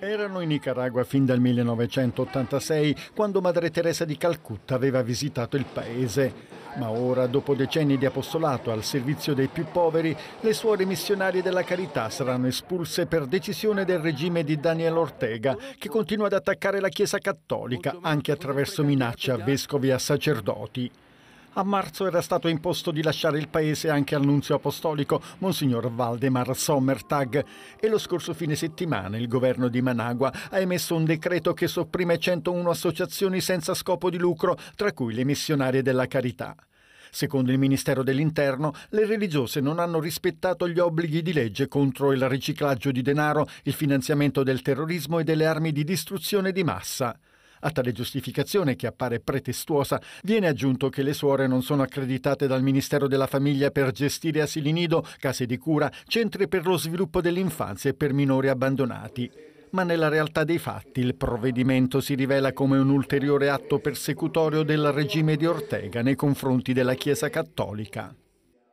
Erano in Nicaragua fin dal 1986, quando Madre Teresa di Calcutta aveva visitato il paese. Ma ora, dopo decenni di apostolato al servizio dei più poveri, le suore missionarie della carità saranno espulse per decisione del regime di Daniel Ortega, che continua ad attaccare la Chiesa cattolica anche attraverso minacce a vescovi e a sacerdoti. A marzo era stato imposto di lasciare il paese anche al nunzio apostolico Monsignor Valdemar Sommertag e lo scorso fine settimana il governo di Managua ha emesso un decreto che sopprime 101 associazioni senza scopo di lucro, tra cui le missionarie della carità. Secondo il Ministero dell'Interno, le religiose non hanno rispettato gli obblighi di legge contro il riciclaggio di denaro, il finanziamento del terrorismo e delle armi di distruzione di massa. A tale giustificazione, che appare pretestuosa, viene aggiunto che le suore non sono accreditate dal Ministero della Famiglia per gestire asili nido, case di cura, centri per lo sviluppo dell'infanzia e per minori abbandonati ma nella realtà dei fatti il provvedimento si rivela come un ulteriore atto persecutorio del regime di Ortega nei confronti della Chiesa Cattolica.